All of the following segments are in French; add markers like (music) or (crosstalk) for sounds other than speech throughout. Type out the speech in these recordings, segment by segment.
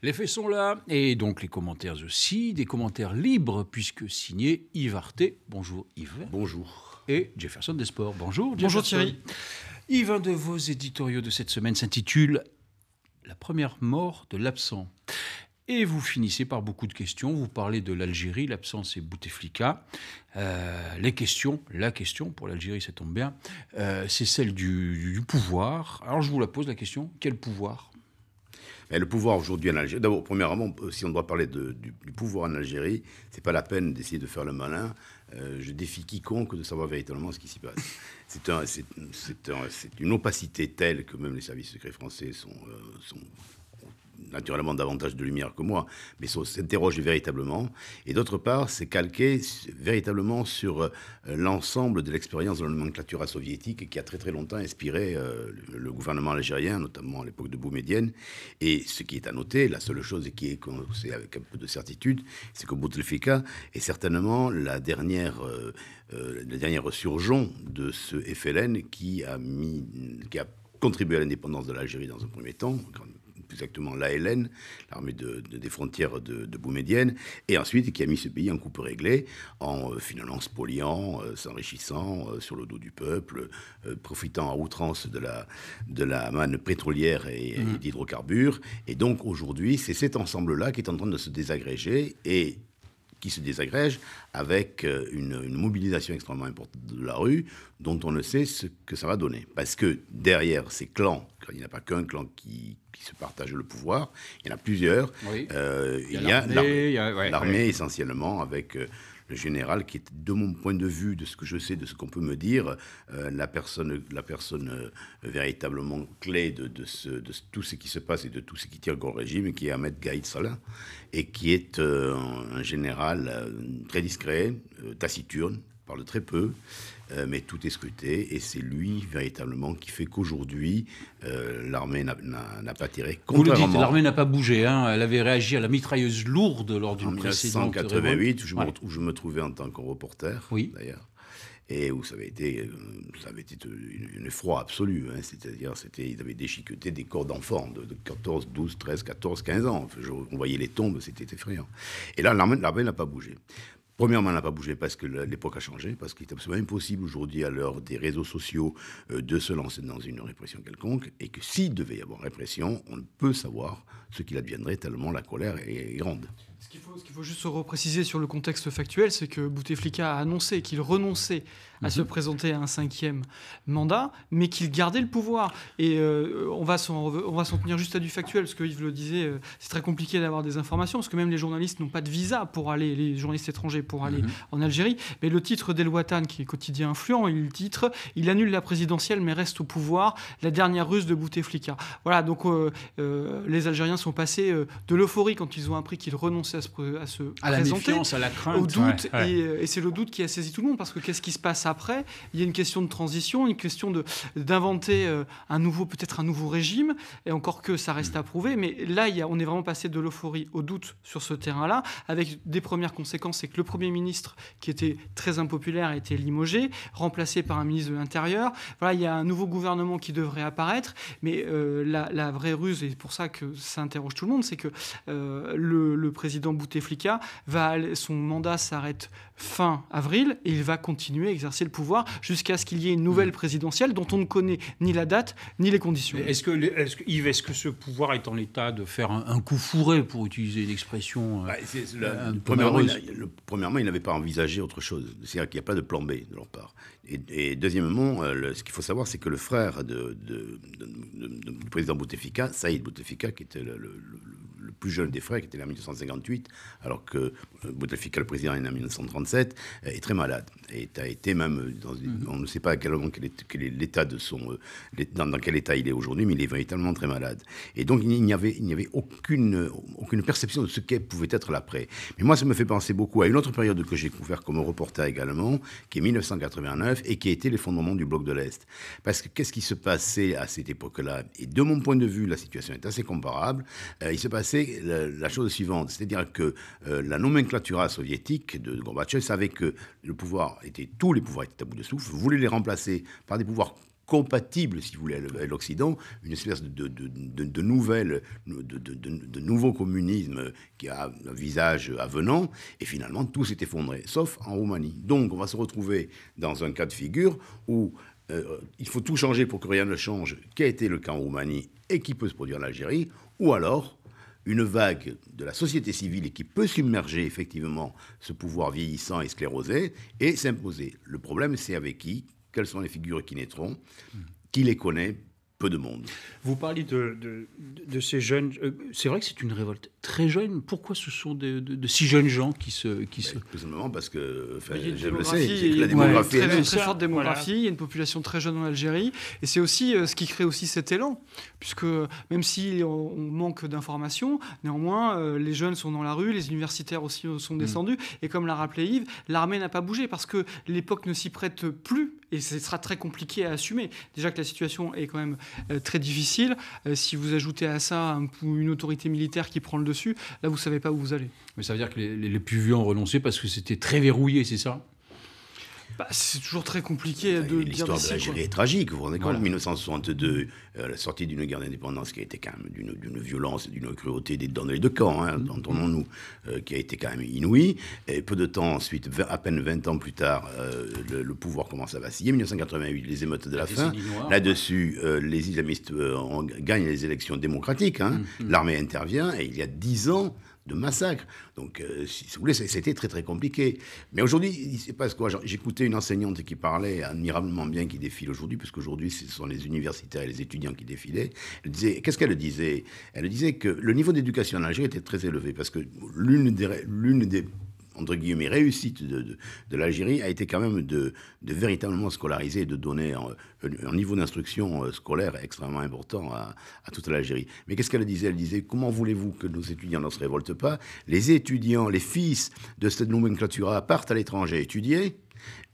Les faits sont là, et donc les commentaires aussi, des commentaires libres, puisque signé Yves Arte. Bonjour Yves. Bonjour. Et Jefferson Sports. Bonjour Bonjour Thierry. Yves, un de vos éditoriaux de cette semaine s'intitule La première mort de l'absent. Et vous finissez par beaucoup de questions. Vous parlez de l'Algérie, l'absence et Bouteflika. Euh, les questions, la question pour l'Algérie, ça tombe bien, euh, c'est celle du, du, pouvoir. Alors je vous la pose la question quel pouvoir le pouvoir aujourd'hui en Algérie, d'abord, premièrement, euh, si on doit parler du, pouvoir en Algérie, c'est pas la peine d'essayer de faire le malin. Euh, je défie quiconque de savoir véritablement ce qui s'y passe. (laughs) C'est une opacité telle que même les services secrets français sont euh, naturellement davantage de lumière que moi, mais s'interroge véritablement. Et d'autre part, c'est calqué véritablement sur euh, l'ensemble de l'expérience de la nomenclature soviétique qui a très très longtemps inspiré euh, le gouvernement algérien, notamment à l'époque de Boumedienne. Et ce qui est à noter, la seule chose qui est c'est avec un peu de certitude, c'est que Bouteflika est certainement la dernière, euh, la dernière surgeon de ce FLN qui a mis, qui a contribué à l'indépendance de l'Algérie dans un premier temps, plus exactement l'ALN, l'armée des frontières de, de Boumédienne, et ensuite qui a mis ce pays en coupe réglée, en euh, finalement spoliant, euh, s'enrichissant euh, sur le dos du peuple, profitant à outrance de la, de la manne pétrolière et, et mmh. d'hydrocarbures. Et donc aujourd'hui, c'est cet ensemble-là qui est en train de se désagréger et qui se désagrège avec euh, une, mobilisation extrêmement importante de la rue, dont on ne sait ce que ça va donner. Parce que derrière ces clans, il n'y a pas qu'un clan qui, se partage le pouvoir, il y en a plusieurs. Euh, il y a l'armée essentiellement avec euh, le général qui est, de mon point de vue, de ce que je sais, de ce qu'on peut me dire, euh, la personne, la personne euh, véritablement clé de, tout ce qui se passe et de tout ce qui tire grand régime, qui est Ahmed Gaïd Salah, et qui est euh, un général très discret, taciturne, parle très peu, euh, mais tout est scruté, et c'est lui véritablement qui fait qu'aujourd'hui euh, l'armée n'a pas tiré. Vous l'armée n'a pas bougé. Hein. elle avait réagi à la mitrailleuse lourde lors d'une précédente. En 1988, je, où je me trouvais en tant que reporter, oui. d'ailleurs et où ça avait été, euh, ça avait été une, effroi absolue. Hein. C'est-à-dire, c'était, ils avaient déchiqueté des corps d'enfants de, 14, 12, 13, 14, 15 ans. on voyait les tombes, c'était effrayant. Et là, l'armée n'a pas bougé. Premièrement, on n'a pas bougé parce que l'époque a changé, parce qu'il est absolument impossible aujourd'hui, à l'heure des réseaux sociaux, euh, de se lancer dans une répression quelconque, et que s'il devait y avoir répression, on ne peut savoir ce qu'il adviendrait tellement la colère est grande. Ce qu'il faut, juste se repréciser sur le contexte factuel, c'est que Bouteflika a annoncé qu'il renonçait à se mhm. présenter à un cinquième mandat, mais qu'il gardait le pouvoir. Et euh, on va s'en tenir juste à du factuel, parce que Yves le disait, euh, c'est très compliqué d'avoir des informations, parce que même les journalistes n'ont pas de visa pour aller, les journalistes étrangers pour aller mhm. en Algérie. Mais le titre d'El Watan, qui est quotidien influent, il titre Il annule la présidentielle, mais reste au pouvoir, la dernière ruse de Bouteflika. Voilà, donc euh, les Algériens sont passés de l'euphorie quand ils ont appris qu'il renonçait à se, à présenter. La Au doute. Euh, et, c'est le doute qui a saisi tout le monde parce que qu'est-ce qui se passe après Il y a une question de transition, une question d'inventer euh, un nouveau, peut-être un nouveau régime. Et encore que ça reste à prouver. Mais là, il on est vraiment passé de l'euphorie au doute sur ce terrain-là, avec des premières conséquences. C'est que le Premier ministre, qui était très impopulaire, a été limogé, remplacé par un ministre de l'Intérieur. Voilà, il y a un nouveau gouvernement qui devrait apparaître. Mais euh, la, vraie ruse, et pour ça que ça interroge tout le monde, c'est que le président président Bouteflika, va, son mandat s'arrête fin avril et il va continuer à exercer le pouvoir jusqu'à ce qu'il y ait une nouvelle mm. présidentielle dont on ne connaît ni la date ni les conditions. Est-ce que, est est-ce que ce pouvoir est en état de faire un, coup fourré, pour utiliser l'expression... Euh, bah, premièrement, il le, premièrement, il n'avait pas envisagé autre chose. C'est-à-dire qu'il n'y a pas de plan B de leur part. Et, deuxièmement, euh, ce qu'il faut savoir, c'est que le frère de, du président Bouteflika, Saïd Bouteflika, qui était le le plus jeune des frères, qui était là en 1958, alors que euh, Bouteflika, le président, est né en 1937, euh, est très malade. Et a été même, euh, mhm. on ne sait pas à quel moment, quel est, l'état de son, dans, quel état il est aujourd'hui, mais il est véritablement très malade. Et donc, il n'y avait, il n'y avait aucune, aucune perception de ce qu'est pouvait être l'après. Mais moi, ça me fait penser beaucoup à une autre période que j'ai couvert comme reporter également, qui est 1989 et qui a été l'effondrement du bloc de l'Est. Parce que qu'est-ce qui se passait à cette époque-là Et de mon point de vue, la situation est assez comparable. il se passait la chose suivante, c'est-à-dire que euh, la nomenclature soviétique de Gorbatchev savait que le pouvoir était, tous les pouvoirs étaient à bout de souffle, voulait les remplacer par des pouvoirs compatibles si vous voulez, à l'Occident, une espèce de, de, de, nouvelle, de, nouveau communisme qui a un visage avenant, et finalement tout s'est effondré, sauf en Roumanie. Donc on va se retrouver dans un cas de figure où euh, il faut tout changer pour que rien ne change, qui a été le cas en Roumanie et qui peut se produire en Algérie, ou alors une vague de la société civile qui peut submerger effectivement ce pouvoir vieillissant et sclérosé et s'imposer. Le problème, c'est avec qui, quelles sont les figures qui naîtront, qui les connaît, peu de monde. Vous parlez de, ces jeunes. Euh, c'est vrai que c'est une révolte très jeune. Pourquoi ce sont de, si jeunes gens qui se. Qui se... Bah, simplement parce que. Enfin, la démographie. est très, forte démographie. Il y a une population très jeune en Algérie. Et c'est aussi euh, ce qui crée aussi cet élan. Puisque même si on manque d'informations, néanmoins, euh, les jeunes sont dans la rue, les universitaires aussi sont mm. descendus. Et comme l'a rappelé Yves, l'armée n'a pas bougé parce que l'époque ne s'y prête plus. Et ce sera très compliqué à assumer. Déjà que la situation est quand même euh, très difficile. Euh, si vous ajoutez à ça une autorité militaire qui prend le dessus, là, vous savez pas où vous allez. Mais ça veut dire que les, les plus vieux ont renoncé parce que c'était très verrouillé, c'est ça bah, c'est toujours très compliqué de dire L'histoire de l'Algérie est tragique, vous vous rendez compte 1962, euh, la sortie d'une guerre d'indépendance qui a été quand même d'une violence, d'une cruauté des, dans les deux camps, hein, mm. entendons-nous, euh, qui a été quand même inouïe. Et peu de temps ensuite, à peine 20 ans plus tard, euh, le, pouvoir commence à vaciller. 1988, les émeutes de la, fin. Là-dessus, les islamistes gagnent les élections démocratiques. Hein. Mm, mm. L'armée intervient et il y a 10 ans de massacres. Donc, euh, si vous voulez, c'était très très compliqué. Mais aujourd'hui, il pas ce quoi J'écoutais une enseignante qui parlait admirablement bien qui défile aujourd'hui, qu'aujourd'hui, ce sont les universitaires et les étudiants qui défilaient. disait, qu'est-ce qu'elle disait Elle disait que le niveau d'éducation en Algérie était très élevé, parce que l'une des, l'une des entre guillemets, réussite de, l'Algérie a été quand même de, véritablement scolariser de donner un, niveau d'instruction euh, scolaire extrêmement important à, toute l'Algérie. Mais qu'est-ce qu'elle disait Elle disait Comment voulez-vous que nos étudiants ne se révoltent pas Les étudiants, les fils de cette nomenclature partent à l'étranger étudier.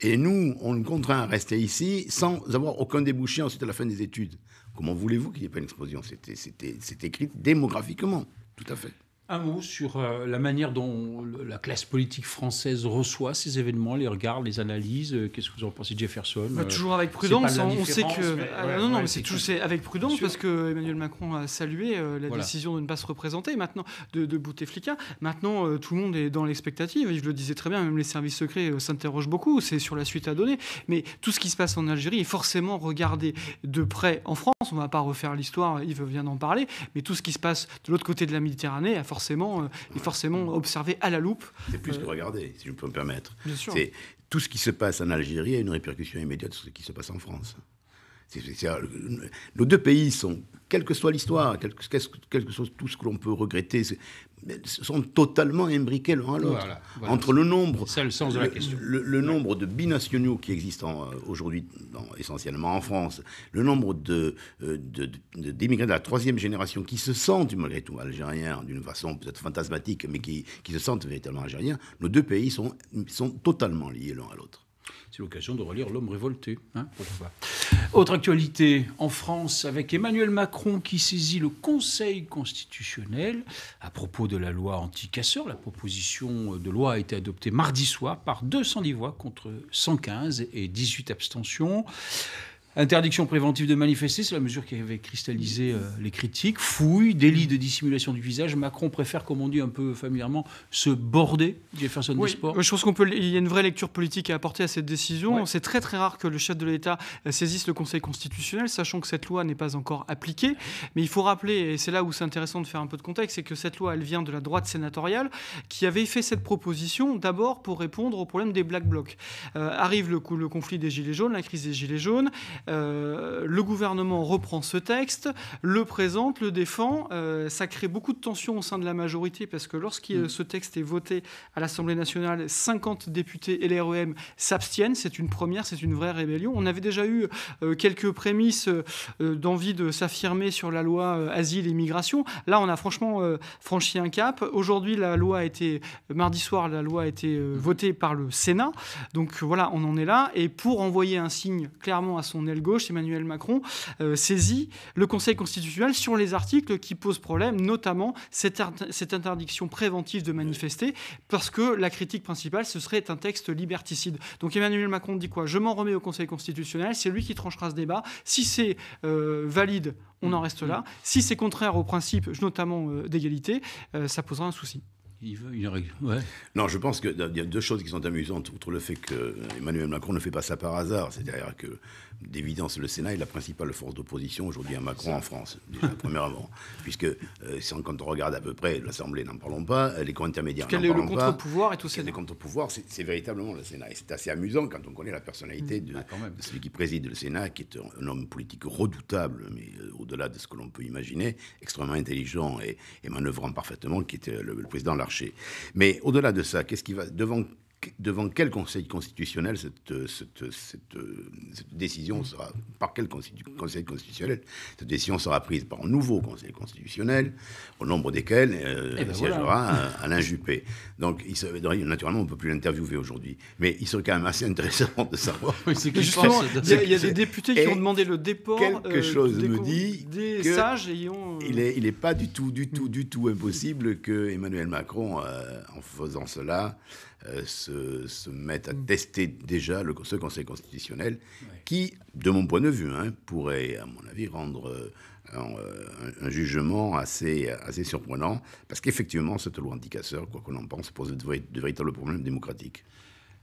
Et nous, on nous contraint à rester ici sans avoir aucun débouché ensuite à la fin des études. Comment voulez-vous qu'il n'y ait pas une explosion C'était écrit démographiquement, tout à fait. Un mot sur euh, la manière dont la classe politique française reçoit ces événements, les regarde, les analyses euh, Qu'est-ce que vous en pensez, Jefferson bah, euh, Toujours avec prudence. On sait que ah, non, non, mais c'est toujours avec prudence parce que Emmanuel Macron a salué la décision de ne pas se représenter maintenant de, Bouteflika. Maintenant, tout le monde est dans l'expectative. Je le disais très bien, même les services secrets s'interrogent beaucoup. C'est sur la suite à donner. Mais tout ce qui se passe en Algérie est forcément regardé de près en France. On ne va pas refaire l'histoire. Yves vient d'en parler. Mais tout ce qui se passe de l'autre côté de la Méditerranée, forcément, est euh, forcément observé à la loupe. C'est plus euh, que regarder, si je peux me permettre. C'est tout ce qui se passe en Algérie a une répercussion immédiate sur ce qui se passe en France. Euh, nos deux pays sont, quelle que soit l'histoire, tout ce que l'on peut regretter, sont totalement imbriqués l'un à l'autre. Entre le nombre, de nombre de binationaux qui existent euh, aujourd'hui, essentiellement en France, le nombre de, euh, d'immigrés de, la troisième génération qui se sentent malgré tout algériens d'une façon peut-être fantasmatique, mais qui, se sentent véritablement algériens, nos deux pays sont, sont totalement liés l'un à l'autre. C'est l'occasion de relire L'homme révolté. Hein. Autre actualité en France avec Emmanuel Macron qui saisit le Conseil constitutionnel à propos de la loi anti-casseurs. La proposition de loi a été adoptée mardi soir par 210 voix contre 115 et 18 abstentions. Interdiction préventive de manifester, c'est la mesure qui avait cristallisé euh, les critiques. Fouille, délit de dissimulation du visage. Macron préfère, comme on dit un peu familièrement, se border Jefferson oui, du sport. Je pense qu'il Il y a une vraie lecture politique à apporter à cette décision. C'est très très rare que le chef de l'État euh, saisisse le Conseil constitutionnel, sachant que cette loi n'est pas encore appliquée. Mais il faut rappeler, et c'est là où c'est intéressant de faire un peu de contexte, c'est que cette loi, elle vient de la droite sénatoriale, qui avait fait cette proposition d'abord pour répondre au problème des black blocs. Euh, arrive le conflit des gilets jaunes, la crise des gilets jaunes. Euh, le gouvernement reprend ce texte, le présente, le défend. Euh, ça crée beaucoup de tensions au sein de la majorité parce que lorsque mm. ce texte est voté à l'Assemblée nationale, 50 députés LREM s'abstiennent. C'est une première, c'est une vraie rébellion. On avait déjà eu euh, quelques prémices d'envie de s'affirmer sur la loi asile et migration. Là, on a franchement franchi un cap. Aujourd'hui, la loi a été, mardi soir, la loi a été mm. votée par le Sénat. Donc voilà, on en est là. Et pour envoyer un signe clairement à son Gauche, Emmanuel Macron, euh, saisit le Conseil constitutionnel sur les articles qui posent problème, notamment cette, interdiction préventive de manifester, parce que la critique principale, ce serait un texte liberticide. Donc Emmanuel Macron dit quoi Je m'en remets au Conseil constitutionnel, c'est lui qui tranchera ce débat. Si c'est euh, valide, on en reste là. Si c'est contraire aux principes, notamment euh, d'égalité, ça posera un souci. Il veut une Non, je pense qu'il y a deux choses qui sont amusantes, outre le fait que Emmanuel Macron ne fait pas ça par hasard. C'est-à-dire que, d'évidence, le Sénat est la principale force d'opposition aujourd'hui à Macron en France, déjà, (laughs) premièrement. Puisque, euh, quand on regarde à peu près l'Assemblée, n'en parlons pas, euh, les corps intermédiaires, n'en parlons le contre Le contre-pouvoir et tout ça. contre-pouvoir, c'est véritablement le Sénat. Et c'est assez amusant quand on connaît la personnalité mmh. de, bah, celui qui préside le Sénat, qui est un homme politique redoutable, mais euh, au-delà de ce que l'on peut imaginer, extrêmement intelligent et, manœuvrant parfaitement, qui était le, président de mais au-delà de ça, qu'est-ce qui va devant devant quel conseil constitutionnel cette, euh, euh, euh, cette, décision sera, par quel conseil constitutionnel cette décision sera prise Par un nouveau conseil constitutionnel, au nombre desquels euh, eh ben siègera Alain Juppé. Donc, il naturellement, on ne peut plus l'interviewer aujourd'hui. Mais il serait quand même assez intéressant de savoir. il y, a des députés qui ont demandé le dépôt Quelque chose des, dit sages Il n'est est pas du tout, du tout, du tout impossible que Emmanuel Macron, en faisant cela, se se, mettent à mm. tester déjà le, ce Conseil constitutionnel, qui, de mon point de vue, hein, pourrait, à mon avis, rendre euh, euh, un, jugement assez, surprenant, parce qu'effectivement, cette loi anti quoi qu'on en pense, pose de véritables problèmes démocratiques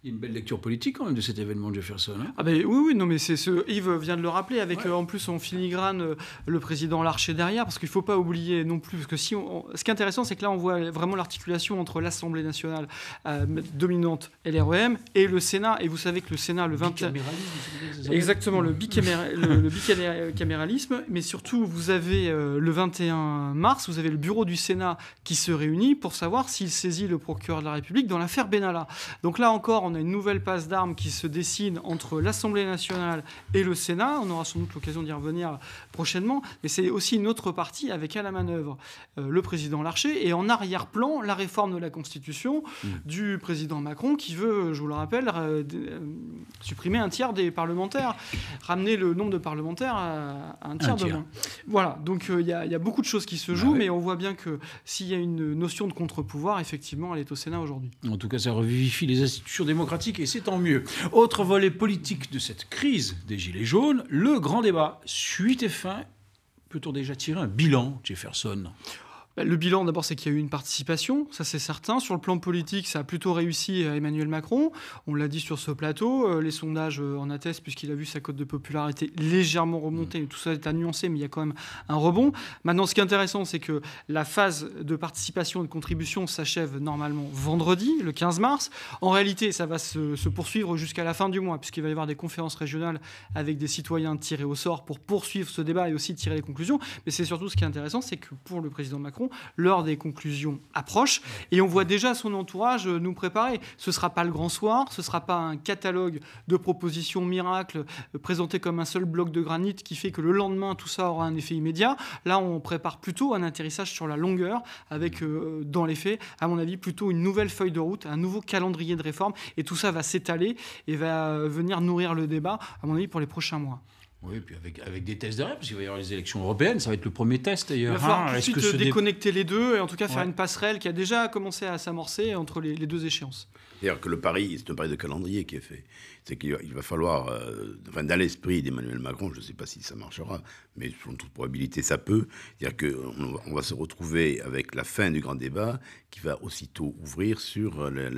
une belle lecture politique quand même de cet événement de Jefferson. Hein. ah ben oui, oui, non mais c'est ce Yves vient de le rappeler avec euh, en plus on filigrane euh, le président Larcher derrière parce qu'il faut pas oublier non plus parce que si ce qui est intéressant c'est que là on voit vraiment l'articulation entre l'Assemblée nationale euh, dominante dominante LREM et le Sénat et vous savez que le Sénat le 21 exactement le, bicamér... le, le, bicaméralisme mais surtout vous avez le 21 mars vous avez le bureau du Sénat qui se réunit pour savoir s'il saisit le procureur de la République dans l'affaire Benalla. Donc là encore on a une nouvelle passe d'armes qui se dessine entre l'Assemblée nationale et le Sénat. On aura sans doute l'occasion d'y revenir prochainement. Mais c'est aussi une autre partie avec à la manœuvre euh, le président Larcher et en arrière-plan la réforme de la Constitution mm. du président Macron qui veut, je vous le rappelle, euh, euh, supprimer un tiers des parlementaires, ramener le nombre de parlementaires à, un tiers, de Voilà, donc il y, a beaucoup de choses qui se bah jouent, mais on voit bien que s'il y a une notion de contre-pouvoir, effectivement, elle est au Sénat aujourd'hui. En tout cas, ça revivifie les institutions démocratiques et c'est tant mieux. Autre volet politique de cette crise des Gilets jaunes, le grand débat. Suite et fin, peut-on déjà tirer un bilan, Jefferson bah, le bilan, d'abord, c'est qu'il y a eu une participation, ça c'est certain. Sur le plan politique, ça a plutôt réussi à euh, Emmanuel Macron. On l'a dit sur ce plateau, euh, les sondages euh, en attestent, puisqu'il a vu sa cote de popularité légèrement remonter. Mmh. Tout ça est à nuancer, mais il y a quand même un rebond. Maintenant, ce qui est intéressant, c'est que la phase de participation et de contribution s'achève normalement vendredi, le 15 mars. En réalité, ça va se, se poursuivre jusqu'à la fin du mois, puisqu'il va y avoir des conférences régionales avec des citoyens tirés au sort pour poursuivre ce débat et aussi tirer les conclusions. Mais c'est surtout ce qui est intéressant, c'est que pour le président Macron, l'heure des conclusions approche, et on voit déjà son entourage euh, nous préparer. Ce ne sera pas le grand soir, ce ne sera pas un catalogue de propositions miracles euh, présentées comme un seul bloc de granit qui fait que le lendemain, tout ça aura un effet immédiat. Là, on prépare plutôt un atterrissage sur la longueur, avec, euh, dans les faits, à mon avis, plutôt une nouvelle feuille de route, un nouveau calendrier de réforme, et tout ça va s'étaler et va venir nourrir le débat, à mon avis, pour les prochains mois. Oui, et puis avec, avec des tests derrière, parce qu'il va y avoir les élections européennes, ça va être le premier test d'ailleurs. Il va falloir ah, déconnecter les deux et en tout cas faire une passerelle qui a déjà commencé à s'amorcer entre les, les deux échéances. D'ailleurs que le pari, c'est un pari de calendrier qui est fait c'est qu'il va falloir, euh, dans l'esprit d'Emmanuel Macron, je ne sais pas si ça marchera, mais selon toute probabilité, ça peut, c'est-à-dire qu'on on va se retrouver avec la fin du grand débat qui va aussitôt ouvrir sur euh,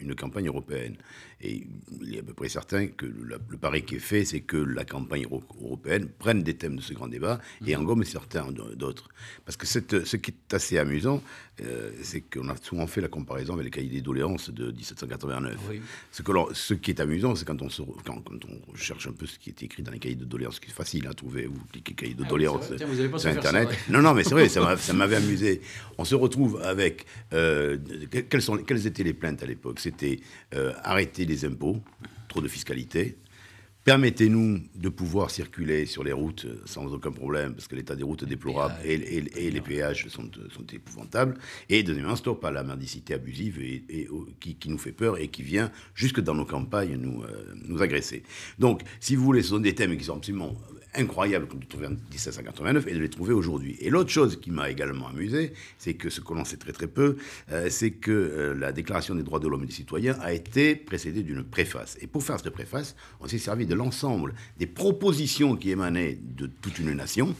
une campagne européenne. Et il est à peu près certain que le, pari qui est fait, c'est que la campagne européenne prenne des thèmes de ce grand débat et en mmh. engomme certains d'autres. Parce que ce qui est assez amusant, euh, c'est qu'on a souvent fait la comparaison avec les cahiers des doléances de 1789. Ce, que, ce qui est amusant, c'est quand, on se, on cherche un peu ce qui est écrit dans les cahiers de doléances, ce qui est facile à trouver, vous cliquez cahiers de ah doléances sur Internet. Non, non, mais c'est vrai, (laughs) ça m'avait amusé. On se retrouve avec. Euh, quelles, étaient les plaintes à l'époque C'était euh, arrêter les impôts, trop de fiscalité, Permettez-nous de pouvoir circuler sur les routes euh, sans aucun problème, parce que l'état des routes est déplorable et, les péages euh, sont, épouvantables. Et de un stop à la mendicité abusive et, qui, nous fait peur et qui vient jusque dans nos campagnes nous, euh, nous agresser. Donc, si vous voulez, ce sont des thèmes qui sont absolument incroyables qu'on trouver en 1789 et de les trouver aujourd'hui. Et l'autre chose qui m'a également amusé, c'est que ce qu'on l'on sait très très peu, c'est que la Déclaration des droits de l'homme et des citoyens a été précédée d'une préface. Et pour faire cette préface, on s'est servi de l'ensemble des propositions qui émanaient de toute une nation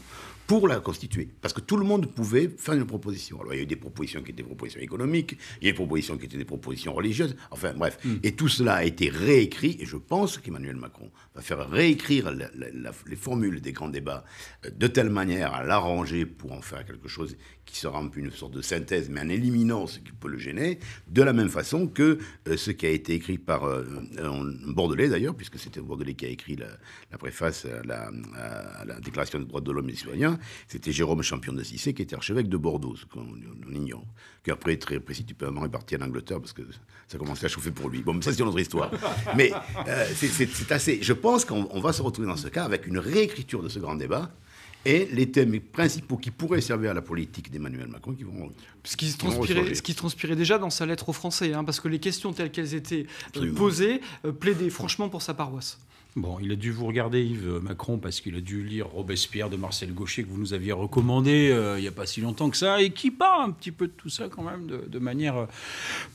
pour la constituer. Parce que tout le monde pouvait faire une proposition. Alors il y a eu des propositions qui étaient des propositions économiques, il y a eu des propositions qui étaient des propositions religieuses, enfin bref. Hmm. Et tout cela a été réécrit, et je pense qu'Emmanuel Macron va faire réécrire les formules des grands débats euh, de telle manière à l'arranger pour en faire quelque chose qui sera une sorte de synthèse, mais en éliminant ce qui peut le gêner, de la même façon que euh, ce qui a été écrit par euh, Bordelais d'ailleurs, puisque c'était Bordelais qui a écrit la, préface la, à la Déclaration des droits de l'homme et des citoyens, c'était Jérôme Champion de d'Assisé, qui était archevêque de Bordeaux, ce qu'on ignore. Qui après, très précipitamment, est parti en Angleterre parce que ça commençait à chauffer pour lui. Bon, mais ça, c'est une autre histoire. Mais euh, c'est assez. Je pense qu'on va se retrouver dans ce cas avec une réécriture de ce grand débat et les thèmes principaux qui pourraient servir à la politique d'Emmanuel Macron qui vont. Ce qui, se transpirait, déjà dans sa lettre aux Français, hein, parce que les questions telles qu'elles étaient euh, posées euh, plaidaient franchement pour sa paroisse. Bon, il a dû vous regarder, Yves Macron, parce qu'il a dû lire Robespierre de Marcel Gaucher que vous nous aviez recommandé euh, il n'y a pas si longtemps que ça, et qui parle un petit peu de tout ça quand même de, manière euh,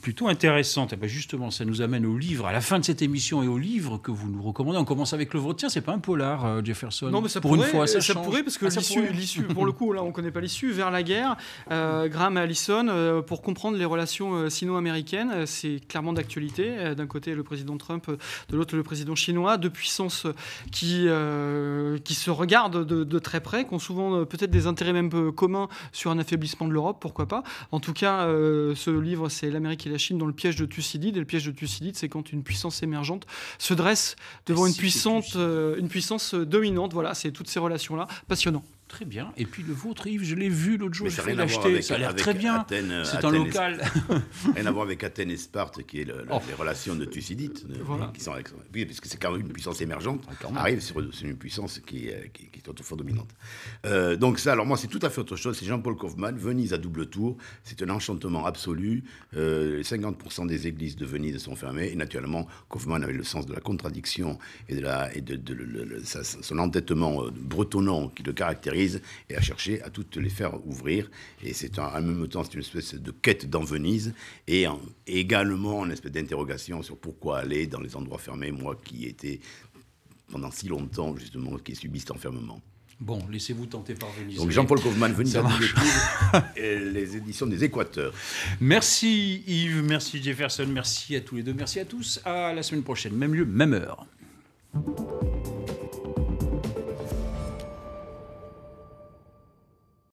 plutôt intéressante. Et bien justement, ça nous amène au livre, à la fin de cette émission, et au livre que vous nous recommandez. On commence avec le vôtre. Tiens, c'est pas un polar, euh, Jefferson. Non, mais ça pour pourrait, une fois, ça, pourrait parce que ah, l'issue, (laughs) pour le coup, là, on connaît pas l'issue. Vers la guerre, Graham Allison, pour comprendre les relations sino-américaines, c'est clairement d'actualité. D'un côté, le président Trump, de l'autre, le président chinois. Depuis qui, qui, euh, qui se regardent de, très près, qui ont souvent euh, peut-être des intérêts même euh, communs sur un affaiblissement de l'Europe, pourquoi pas. En tout cas, ce livre, c'est L'Amérique et la Chine dans le piège de Thucydide. Et le piège de Thucydide, c'est quand une puissance émergente se dresse devant ah, une, puissante, une puissance dominante. Voilà, c'est toutes ces relations-là. Passionnant. Très bien. Et puis le vôtre, Yves, je l'ai vu l'autre jour, je l'ai acheté. Ça a l'air très bien. C'est un local. (laughs) rien à voir avec Athènes et Sparte, qui est oh. les relations de Thucydide, sont, oui, parce que c'est quand même une puissance émergente, ah, C'est arrive c'est une puissance qui, qui, est autrefois dominante. Euh, donc ça, alors moi, c'est tout à fait autre chose. C'est Jean-Paul Kaufmann, Venise à double tour. C'est un enchantement absolu. 50% euh, des églises de Venise sont fermées. Et naturellement, Kaufmann avait le sens de la contradiction et de, la, et de, de son entêtement euh, bretonnant qui le caractérise et à chercher à toutes les faire ouvrir. Et c'est en même temps, une espèce de quête dans Venise et également une espèce d'interrogation sur pourquoi aller dans les endroits fermés, moi qui étais pendant si longtemps, justement, qui subis cet enfermement. Bon, laissez-vous tenter par Venise. Donc Jean-Paul Kaufmann, Venise les éditions des Équateurs. Merci Yves, merci Jefferson, merci à tous les deux, merci à tous. À la semaine prochaine, même lieu, même heure.